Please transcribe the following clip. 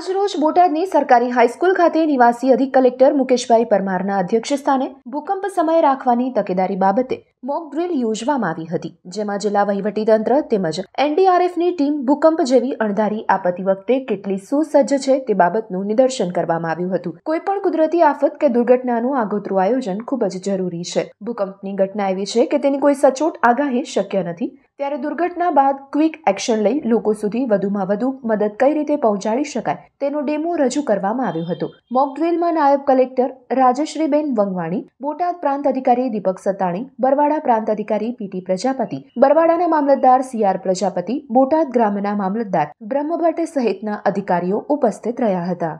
આજરોજ બોટાદની સરકારી હાઈસ્કૂલ ખાતે નિવાસી અધિક કલેક્ટર મુકેશભાઈ પરમારના અધ્યક્ષસ્થાને ભૂકંપ સમયે રાખવાની તકેદારી બાબતે મોક ડ્રીલ યોજવામાં આવી હતી જેમાં જિલ્લા વહીવટીતંત્ર તેમજ એનડીઆરએફની ટીમ ભૂકંપ જેવી અણધારી આપત્તિ વખતે કેટલી સુસજ્જ છે તે બાબતનું નિદર્શન કરવામાં આવ્યું હતું કોઈપણ કુદરતી આફત કે દુર્ઘટનાનું આગોતરું આયોજન ખૂબ જ જરૂરી છે ભૂકંપની ઘટના એવી છે કે તેની કોઈ સચોટ આગાહી શક્ય નથી ત્યારે દુર્ઘટના બાદ ક્વિક એક્શન લઈ લોકો સુધી વધુમાં વધુ મદદ કઈ રીતે પહોંચાડી શકાય તેનો ડેમો રજૂ કરવામાં આવ્યો હતો મોક નાયબ કલેક્ટર રાજશ્રીબેન વંગવાણી બોટાદ પ્રાંત અધિકારી દીપક સતાણી બરવાડા પ્રાંત અધિકારી પીટી પ્રજાપતિ બરવાડાના મામલતદાર સીઆર પ્રજાપતિ બોટાદ ગ્રામના મામલતદાર બ્રહ્મભટ્ટ સહિતના અધિકારીઓ ઉપસ્થિત રહ્યા હતા